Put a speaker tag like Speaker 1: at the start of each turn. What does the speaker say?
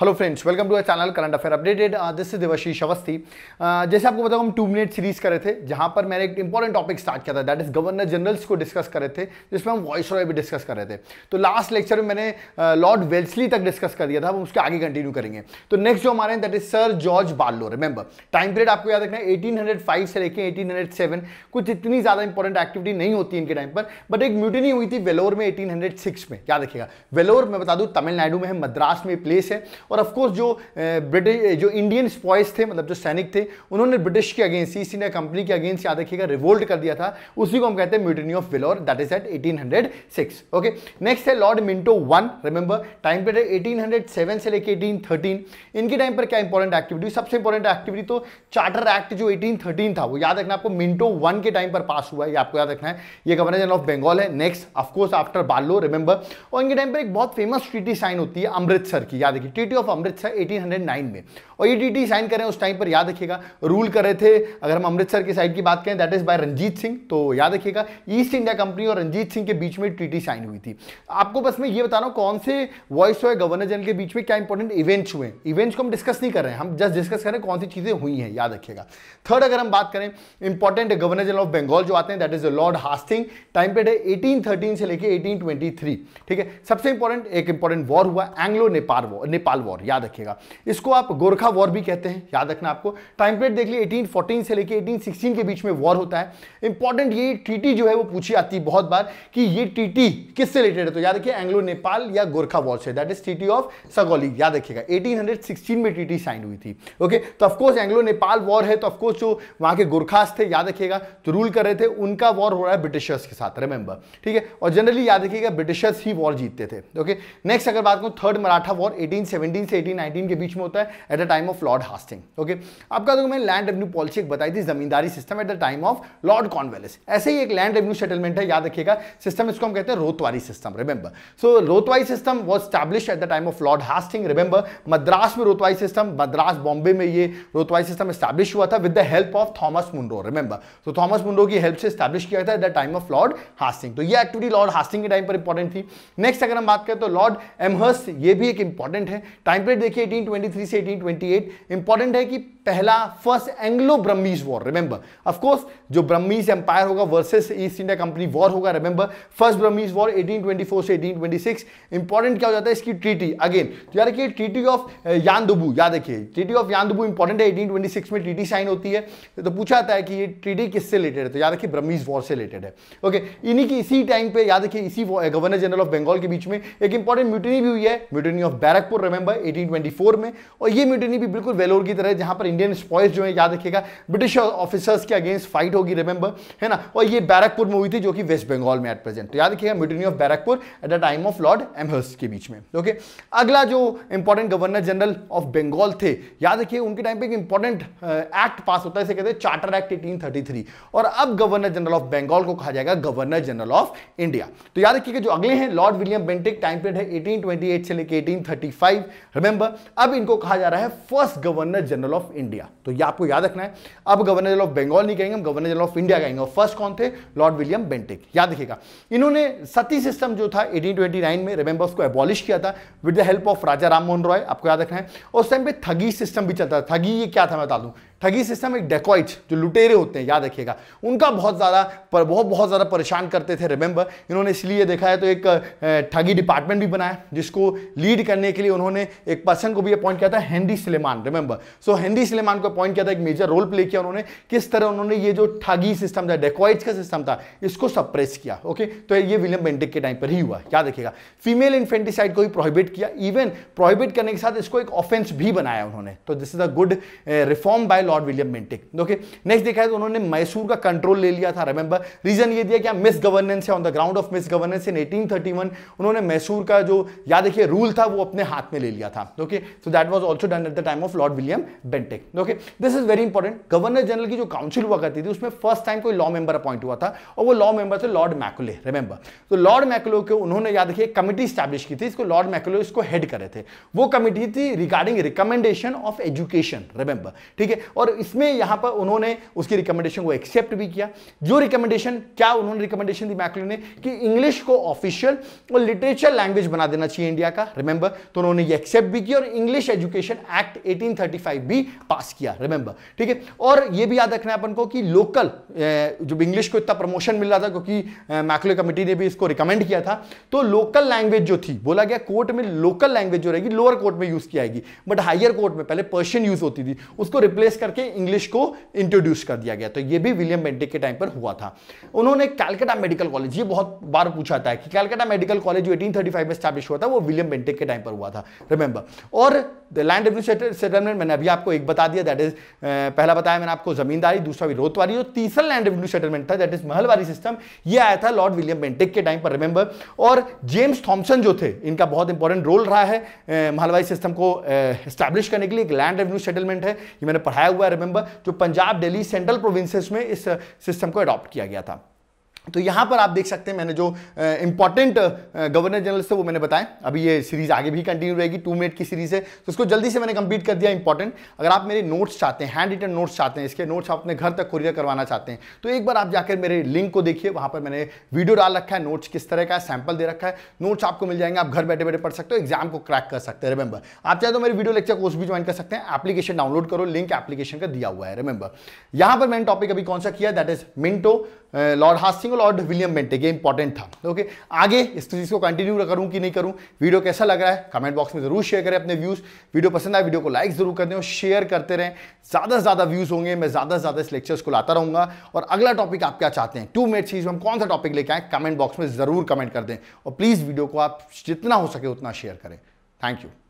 Speaker 1: hello friends welcome to our channel current affair updated this is Devashish Awasthi जैसे आपको बताऊँ हम टू मिनट सीरीज कर रहे थे जहां पर मैंने एक इंपॉर्टेंट टॉपिक स्टार्ट किया था दैट इज गवर्नर जनरल्स को डिस्कस कर रहे थे जिसमें हम वॉइस रॉय भी डिस्कस कर रहे थे तो लास्ट लेक्चर में मैंने लॉर्ड uh, वेल्सली तक डिस्कस कर दिया था हम उसके आगे कंटिन्यू करेंगे तो नेक्स्ट जो हमारे हैं that is sir George Barlow remember time period आपको याद रखना है एटीन oh से लेकर एटीन oh कुछ इतनी ज़्यादा इंपॉर्टेंट एक्टिविटी नहीं होती इनके टाइम पर बट एक म्यूटिनी हुई थी वेलोर में एटीन oh में याद रखेगा वेलोर मैं बता दूँ तमिलनाडु में है मद्रास में प्लेस है और कोर्स जो ब्रिटिश जो इंडियन स्पॉयस थे मतलब जो सैनिक थे उन्होंने ब्रिटिश के अगेंस्ट ईस्ट इंडिया कंपनी के अगेंस्ट याद रखिएगा रिवोल्ट कर दिया था उसी को हम कहते हैं mutiny of Vellore that is at 1806 okay next है Lord Minto one remember time period seven से लेकर थर्टीन इनके टाइम पर क्या इंपॉर्टेंट एक्टिविटी सबसे इंपॉर्टेंट एक्टिविटी तो चार्टर एक्ट जो थर्टीन था वो याद रखना आपको मिंटो वन के टाइम पर पास हुआ है ये आपको याद रखना है ये गवर्नर जनरल ऑफ बंगाल है next of course after Barlow remember और इनके टाइम पर एक बहुत फेमस ट्रीटी साइन होती है अमृतसर की याद रखिए ट्रीटी यूनिवर्सिटी ऑफ अमृतसर 1809 में और ये डी साइन करें उस टाइम पर याद रखिएगा रूल कर रहे थे अगर हम अमृतसर की साइड की बात करें that is by Ranjit Singh तो याद रखिएगा ईस्ट इंडिया कंपनी और रंजीत सिंह के बीच में ट्रीटी साइन हुई थी आपको बस मैं ये बता रहा हूँ कौन से वॉइस ऑफ गवर्नर जनरल के बीच में क्या इंपॉर्टेंट इवेंट्स हुए इवेंट्स को हम डिस्कस नहीं कर रहे हैं हम जस्ट डिस्कस करें कौन सी चीज़ें हुई हैं याद रखिएगा थर्ड अगर हम बात करें important governor general of Bengal जो आते हैं that is Lord Hasting time period है एटीन से लेकर एटीन ठीक है सबसे इंपॉर्टेंट एक इंपॉर्टेंट वॉर हुआ Anglo Nepal war Nepal war याद रखिएगा इसको आप गोरखा वॉर भी कहते हैं याद रखना आपको टाइम पीरियड देख लिए 1814 से लेकर 1816 के बीच में वॉर होता है इंपॉर्टेंट ये ट्रीटी जो है वो पूछी आती है बहुत बार कि ये ट्रीटी किससे रिलेटेड है तो याद रखिए एंग्लो नेपाल या गोरखा वॉर से that is treaty of Sagauli याद रखिएगा एटीन में ट्रीटी साइन हुई थी ओके तो ऑफकोर्स एंग्लो नेपाल वॉर है तो ऑफकोर्स जो वहाँ के गोरखास थे याद रखिएगा तो रूल कर रहे थे उनका वॉर हो रहा है ब्रिटिशर्स के साथ रिमेंबर ठीक है और जनरली याद रखिएगा ब्रिटिशर्स ही वॉर जीतते थे ओके नेक्स्ट अगर बात करूं third Maratha war eighteen seventeen से एटीन नाइनटीन के बीच में होता है at the time of Lord Hasting okay आपका तो मैंने लैंड रेवन्यू पॉलिसी एक बताई थी zamindari system at the time of Lord Cornwallis ऐसे ही एक लैंड रेवन्यू सेटलमेंट है याद रखिएगा सिस्टम इसको हम कहते हैं ryotwari system remember so ryotwari system was establish at the time of Lord Hasting remember Madras में रोतवाई सिस्टम मद्रास बॉम्बे में ये रोतवाई सिस्टम स्टैब्लिश हुआ था with the help of Thomas Munro remember तो थॉमस मुंडो की हेल्प से स्टैब्लिश किया था at the time of Lord Hasting तो ये एक्टिविटी लॉर्ड हास्टिंग के टाइम पर इंपॉर्टेंट थी नेक्स्ट अगर हम बात करें तो लॉर्ड एमहर्स ये भी एक इंपॉर्टेंट है टाइम पीरियड देखिए 1823 से 1828 इंपॉर्टेंट है कि पहला first Anglo Burmese war remember of course जो ब्रह्मीज एम्पायर होगा versus East India company war होगा रिमेंबर फर्स्ट ब्रह्मीज वॉर 1824 से 1826 इंपॉर्टेंट क्या हो जाता है इसकी ट्रीटी अगेन तो याद रखिए ट्रीटी ऑफ यानदुबू याद देखिए ट्रीटी ऑफ यानदुबू इंपॉर्टेंट है 1826 में ट्रीटी साइन होती है तो पूछा जाता है कि ये ट्रीटी किससे रिलेटेड है तो याद रखिए ब्रह्मीज वॉर से रिलेटेड है ओके इन्हीं की इसी टाइम पर याद रखिए इसी गवर्नर जनरल ऑफ बंगाल के बीच में एक इंपॉर्टेंट म्यूटनी भी हुई है म्यूटनी ऑफ बैरकपुर रिमेंबर 1824 में और ये म्यूटनी भी बिल्कुल वेलोर की तरह जहां पर इंडियन स्पॉयज जो है याद रखेगा ब्रिटिश ऑफिसर्स के अगेंस्ट फाइट होगी रिमेंबर है ना और ये बैरकपुर में हुई थी जो कि वेस्ट बंगाल में एट प्रेजेंट तो याद रखिएगा mutiny of Barrackpore at the time of Lord Amherst के बीच में ओके अगला जो important governor general of Bengal थे याद रखिए उनके टाइम पर एक इंपॉर्टेंट एक्ट पास होता है इसे कहते हैं चार्टर एक्ट एटीन और अब गवर्नर जनरल ऑफ बंगाल को कहा जाएगा गवर्नर जनरल ऑफ इंडिया तो याद रखिएगा जो अगले हैं Lord William Bentinck time period है 1828 से लेकर 1835 रिमेंबर अब इनको कहा जा रहा है first governor general of India तो ये आपको याद रखना है अब गवर्नर जनरल ऑफ बंगाल नहीं कहेंगे हम गवर्नर जनरल ऑफ इंडिया कहेंगे और फर्स्ट कौन थे लॉर्ड विलियम बेंटिक याद रखिएगा इन्होंने सती सिस्टम जो था 1829 में रिमेंबर उसको एबॉलिश किया था with the help of Raja Rammohan Roy आपको याद रखना है और उस टाइम पर थगी सिस्टम भी चलता था थगी ये क्या था मैं बता दूँ ठगी सिस्टम एक डेकॉइट जो लुटेरे होते हैं याद रखिएगा उनका बहुत ज़्यादा पर बहुत बहुत ज़्यादा परेशान करते थे रिमेंबर इन्होंने इसलिए देखा है तो एक ठगी डिपार्टमेंट भी बनाया जिसको लीड करने के लिए उन्होंने एक पर्सन को भी अपॉइंट किया था Henry Sleeman remember so Henry Sleeman को अपॉइंट किया था एक मेजर रोल प्ले किया उन्होंने किस तरह उन्होंने ये जो ठगी सिस्टम था डेकॉइट्स का सिस्टम था इसको सप्रेस किया ओके तो ये विलियम बेंटिक के टाइम पर ही हुआ याद रखिएगा फीमेल इन्फेंटिसाइड को भी प्रोहिबिट किया इवन प्रोहिबिट करने के साथ इसको एक ऑफेंस भी बनाया उन्होंने तो this is a good reform by Lord William Bentinck okay next देखा है तो उन्होंने मैसूर का कंट्रोल ले लिया था रिमेंबर रीजन ये दिया कि मिस गवर्नेंस है on the ground of misgovernance in eighteen thirty one उन्होंने मैसूर का जो याद देखिए रूल था वो अपने हाथ में ले लिया था okay so that was also done at the time of Lord William Bentinck okay this is very important governor general की जो काउंसिल हुआ करती थी उसमें फर्स्ट टाइम कोई लॉ मेंबर अपॉइंट हुआ था और वो लॉ मेंबर थे लॉर्ड मैकुले रिमेंबर तो लॉर्ड मैकुलो को उन्होंने याद देखिए कमिटी स्टैब्लिश की थी इसको लॉर्ड मैकुलो इसको हेड करे थे वो कमिटी थी regarding recommendation of education remember ठीक है और इसमें यहां पर उन्होंने उसकी रिकमेंडेशन को एक्सेप्ट भी किया जो रिकमेंडेशन क्या उन्होंने रिकमेंडेशन दी मैकले ने कि इंग्लिश को ऑफिशियल और लिटरेचर लैंग्वेज बना देना चाहिए इंडिया का रिमेंबर तो उन्होंने ये एक्सेप्ट भी किया और इंग्लिश एजुकेशन एक्ट एटीन भी पास किया रिमेंबर ठीक है और यह भी याद रखना है अपन को कि लोकल जब इंग्लिश को इतना प्रमोशन मिल रहा था क्योंकि मैकले कमेटी ने भी इसको रिकमेंड किया था तो लोकल लैंग्वेज जो थी बोला गया कोर्ट में लोकल लैंग्वेज जो रहेगी लोअर कोर्ट में यूज किया जाएगी बट हायर कोर्ट में पहले पर्शियन यूज होती थी उसको रिप्लेस कर करके इंग्लिश को इंट्रोड्यूस कर दिया गया तो ये भी विलियम बेंटिक के टाइम पर हुआ था उन्होंने कैलकटा मेडिकल कॉलेज ये बहुत बार पूछा था कि कैलकटा मेडिकल कॉलेज जो 1835 में स्टैब्लिश हुआ था वो विलियम बेंटिक के टाइम पर हुआ था रिमेंबर और द लैंड एडमिनिस्ट्रेटर सेटलमेंट मैंने अभी आपको एक बता दिया दैट इज पहला बताया मैंने आपको जमींदारी दूसरा विरोधवारी और तीसरा लैंड रेवेन्यू सेटलमेंट था दैट इज महलवारी सिस्टम ये आया था लॉर्ड विलियम बेंटिक के टाइम पर रिमेंबर और जेम्स थॉम्सन जो थे इनका बहुत इंपॉर्टेंट रोल रहा है महलवारी सिस्टम को स्टैब्लिश करने के लिए एक लैंड रेवेन्यू सेटलमेंट है ये मैंने पढ़ाया हुआ है रिमेंबर जो पंजाब दिल्ली सेंट्रल प्रोविंसेस में इस सिस्टम uh, को अडॉप्ट किया गया था तो यहाँ पर आप देख सकते हैं मैंने जो इंपॉर्टेंट गवर्नर जनरल थे वो मैंने बताया अभी ये सीरीज आगे भी कंटिन्यू रहेगी टू मिनट की सीरीज है तो इसको जल्दी से मैंने कंप्लीट कर दिया इंपॉर्टेंट अगर आप मेरे नोट्स चाहते हैं हैंड रिटन नोट्स चाहते हैं इसके नोट्स आप अपने घर तक कुरियर करवाना चाहते हैं तो एक बार आप जाकर मेरे लिंक को देखिए वहां पर मैंने वीडियो डाल रखा है नोट्स किस तरह का सैंपल दे रखा है नोट्स आपको मिल जाएंगे आप घर बैठे बैठे पढ़ सकते हो एग्जाम को क्रैक कर सकते हैं रिमेंबर आप चाहे तो मेरे वीडियो लेक्चर कोर्स भी ज्वाइन कर सकते हैं एप्लीकेशन डाउनलोड करो लिंक एप्लीकेशन का दिया हुआ है रिमेंबर यहाँ पर मैंने टॉपिक अभी कौन सा किया that is Minto Lord Hasting और लॉर्ड विलियम बेंटे ये इंपॉर्टेंट था ओके आगे इस चीज़ को कंटिन्यू करूँ कि नहीं करूँ वीडियो कैसा लग रहा है कमेंट बॉक्स में जरूर शेयर करें अपने व्यूज़ वीडियो पसंद आए वीडियो को लाइक जरूर कर दें और शेयर करते रहें ज़्यादा से ज़्यादा व्यूज़ होंगे मैं ज़्यादा से ज़्यादा इस लेक्चर्स को लाता रहूँगा और अगला टॉपिक आप क्या चाहते हैं टू मिनट चीज़ हम कौन सा टॉपिक लेके आए कमेंट बॉक्स में ज़रूर कमेंट कर दें और प्लीज़ वीडियो को आप जितना हो सके उतना शेयर करें थैंक यू